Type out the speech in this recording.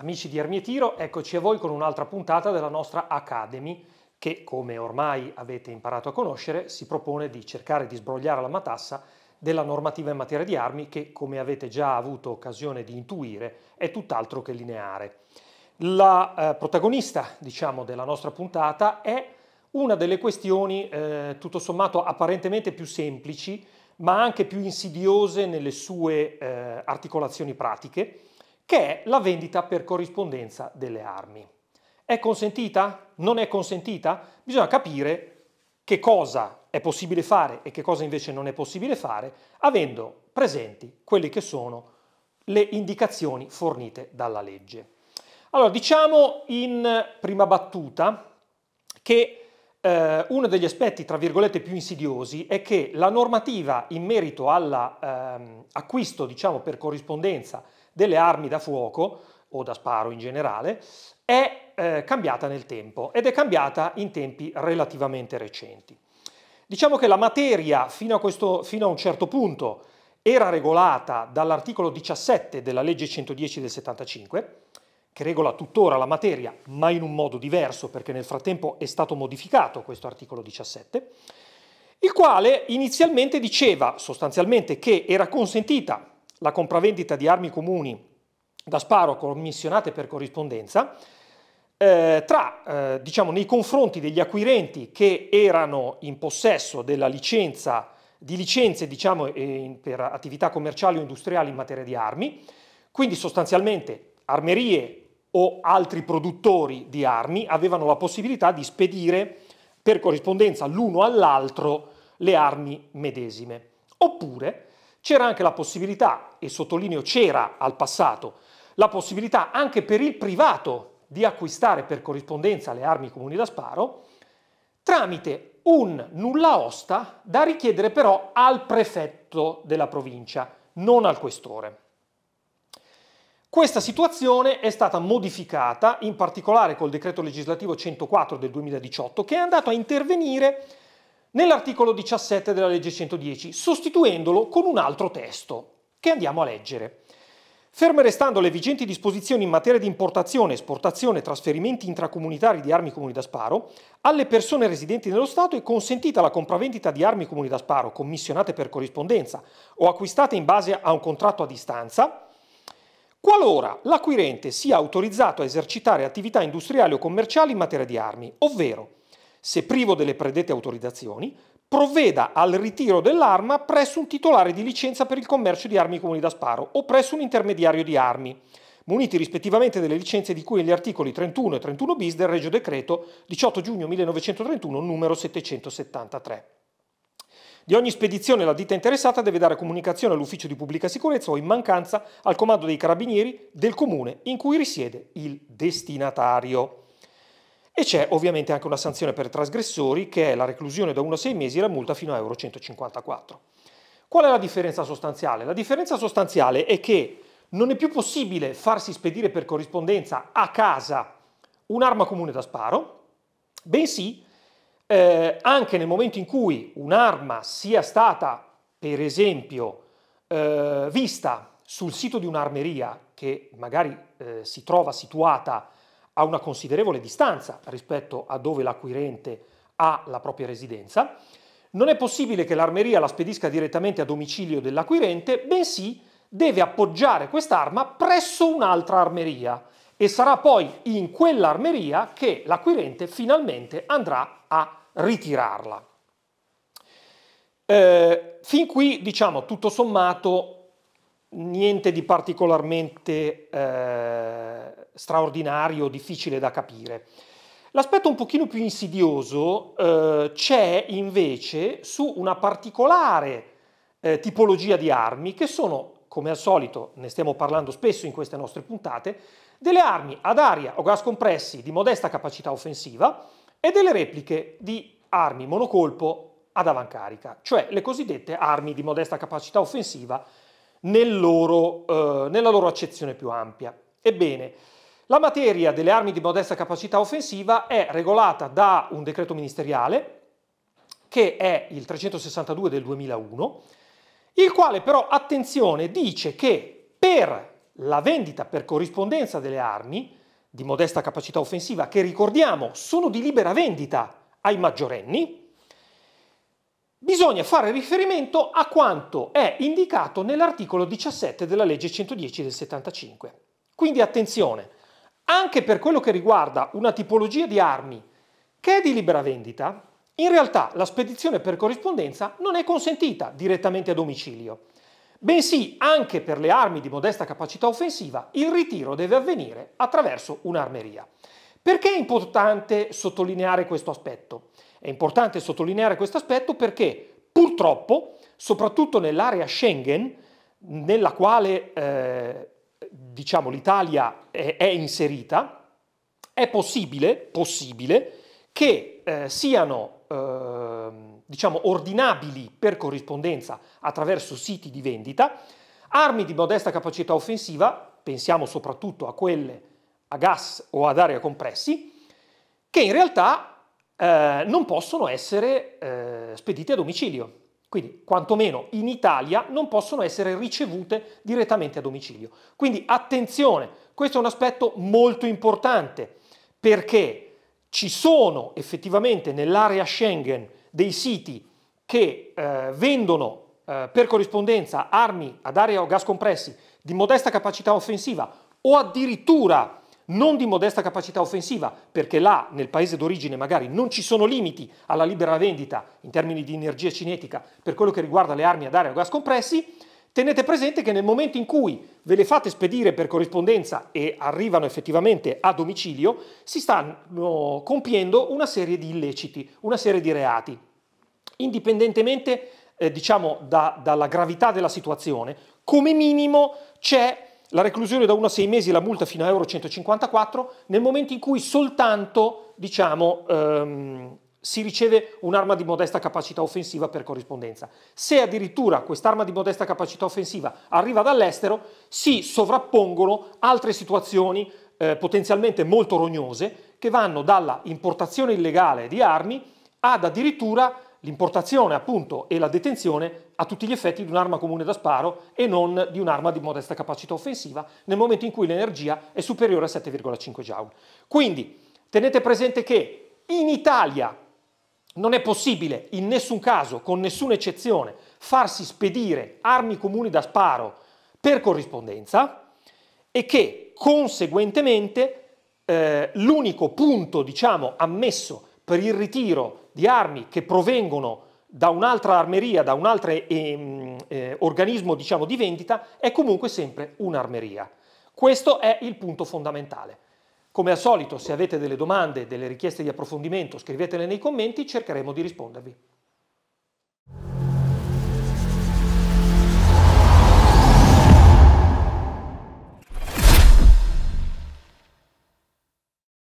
Amici di Armi e Tiro, eccoci a voi con un'altra puntata della nostra Academy che, come ormai avete imparato a conoscere, si propone di cercare di sbrogliare la matassa della normativa in materia di armi che, come avete già avuto occasione di intuire, è tutt'altro che lineare. La eh, protagonista, diciamo, della nostra puntata è una delle questioni eh, tutto sommato apparentemente più semplici, ma anche più insidiose nelle sue eh, articolazioni pratiche, che è la vendita per corrispondenza delle armi. È consentita? Non è consentita? Bisogna capire che cosa è possibile fare e che cosa invece non è possibile fare, avendo presenti quelle che sono le indicazioni fornite dalla legge. Allora, diciamo in prima battuta che eh, uno degli aspetti, tra virgolette, più insidiosi è che la normativa in merito all'acquisto, ehm, diciamo, per corrispondenza delle armi da fuoco o da sparo in generale è eh, cambiata nel tempo ed è cambiata in tempi relativamente recenti. Diciamo che la materia fino a, questo, fino a un certo punto era regolata dall'articolo 17 della legge 110 del 75, che regola tuttora la materia, ma in un modo diverso perché nel frattempo è stato modificato questo articolo 17, il quale inizialmente diceva sostanzialmente che era consentita la compravendita di armi comuni da sparo commissionate per corrispondenza, eh, tra, eh, diciamo, nei confronti degli acquirenti che erano in possesso della licenza, di licenze diciamo, eh, per attività commerciali o industriali in materia di armi, quindi sostanzialmente armerie o altri produttori di armi avevano la possibilità di spedire per corrispondenza l'uno all'altro le armi medesime. Oppure c'era anche la possibilità, e sottolineo c'era al passato, la possibilità anche per il privato di acquistare per corrispondenza le armi comuni da sparo tramite un nulla osta da richiedere però al prefetto della provincia, non al questore. Questa situazione è stata modificata in particolare col decreto legislativo 104 del 2018 che è andato a intervenire nell'articolo 17 della legge 110, sostituendolo con un altro testo che andiamo a leggere. Ferme restando le vigenti disposizioni in materia di importazione, esportazione e trasferimenti intracomunitari di armi comuni da sparo, alle persone residenti nello Stato è consentita la compravendita di armi comuni da sparo commissionate per corrispondenza o acquistate in base a un contratto a distanza, qualora l'acquirente sia autorizzato a esercitare attività industriali o commerciali in materia di armi, ovvero se privo delle predette autorizzazioni, provveda al ritiro dell'arma presso un titolare di licenza per il commercio di armi comuni da sparo o presso un intermediario di armi, muniti rispettivamente delle licenze di cui gli articoli 31 e 31 bis del Regio Decreto 18 giugno 1931 numero 773. Di ogni spedizione la ditta interessata deve dare comunicazione all'ufficio di pubblica sicurezza o in mancanza al comando dei carabinieri del comune in cui risiede il destinatario. E c'è ovviamente anche una sanzione per trasgressori che è la reclusione da 1 a 6 mesi e la multa fino a Euro 154. Qual è la differenza sostanziale? La differenza sostanziale è che non è più possibile farsi spedire per corrispondenza a casa un'arma comune da sparo, bensì eh, anche nel momento in cui un'arma sia stata, per esempio, eh, vista sul sito di un'armeria che magari eh, si trova situata a una considerevole distanza rispetto a dove l'acquirente ha la propria residenza, non è possibile che l'armeria la spedisca direttamente a domicilio dell'acquirente, bensì deve appoggiare quest'arma presso un'altra armeria e sarà poi in quell'armeria che l'acquirente finalmente andrà a ritirarla. Eh, fin qui, diciamo, tutto sommato niente di particolarmente eh, straordinario, difficile da capire. L'aspetto un pochino più insidioso eh, c'è invece su una particolare eh, tipologia di armi che sono, come al solito, ne stiamo parlando spesso in queste nostre puntate, delle armi ad aria o gas compressi di modesta capacità offensiva e delle repliche di armi monocolpo ad avancarica, cioè le cosiddette armi di modesta capacità offensiva nel loro, eh, nella loro accezione più ampia. Ebbene, la materia delle armi di modesta capacità offensiva è regolata da un decreto ministeriale, che è il 362 del 2001, il quale però, attenzione, dice che per la vendita per corrispondenza delle armi di modesta capacità offensiva, che ricordiamo sono di libera vendita ai maggiorenni, bisogna fare riferimento a quanto è indicato nell'articolo 17 della legge 110 del 75. Quindi attenzione, anche per quello che riguarda una tipologia di armi che è di libera vendita, in realtà la spedizione per corrispondenza non è consentita direttamente a domicilio, bensì anche per le armi di modesta capacità offensiva il ritiro deve avvenire attraverso un'armeria. Perché è importante sottolineare questo aspetto? È importante sottolineare questo aspetto perché purtroppo, soprattutto nell'area Schengen, nella quale eh, diciamo, l'Italia è, è, inserita, è possibile, possibile che eh, siano eh, diciamo, ordinabili per corrispondenza attraverso siti di vendita armi di modesta capacità offensiva, pensiamo soprattutto a quelle a gas o ad aria compressi, che in realtà eh, non possono essere eh, spedite a domicilio. Quindi, quantomeno in Italia, non possono essere ricevute direttamente a domicilio. Quindi, attenzione, questo è un aspetto molto importante perché ci sono effettivamente nell'area Schengen dei siti che eh, vendono eh, per corrispondenza armi ad aria o gas compressi di modesta capacità offensiva o addirittura non di modesta capacità offensiva, perché là nel paese d'origine magari non ci sono limiti alla libera vendita in termini di energia cinetica per quello che riguarda le armi ad aria e gas compressi, tenete presente che nel momento in cui ve le fate spedire per corrispondenza e arrivano effettivamente a domicilio, si stanno compiendo una serie di illeciti, una serie di reati. Indipendentemente eh, diciamo, da, dalla gravità della situazione, come minimo c'è la reclusione da 1 a 6 mesi e la multa fino a euro 154 nel momento in cui soltanto diciamo, ehm, si riceve un'arma di modesta capacità offensiva per corrispondenza. Se addirittura quest'arma di modesta capacità offensiva arriva dall'estero, si sovrappongono altre situazioni eh, potenzialmente molto rognose che vanno dalla importazione illegale di armi ad addirittura l'importazione appunto e la detenzione a tutti gli effetti di un'arma comune da sparo e non di un'arma di modesta capacità offensiva nel momento in cui l'energia è superiore a 7,5 joule. Quindi tenete presente che in Italia non è possibile in nessun caso, con nessuna eccezione, farsi spedire armi comuni da sparo per corrispondenza e che conseguentemente eh, l'unico punto diciamo ammesso per il ritiro di armi che provengono da un'altra armeria, da un altro ehm, eh, organismo diciamo, di vendita, è comunque sempre un'armeria. Questo è il punto fondamentale. Come al solito, se avete delle domande, delle richieste di approfondimento, scrivetele nei commenti, cercheremo di rispondervi.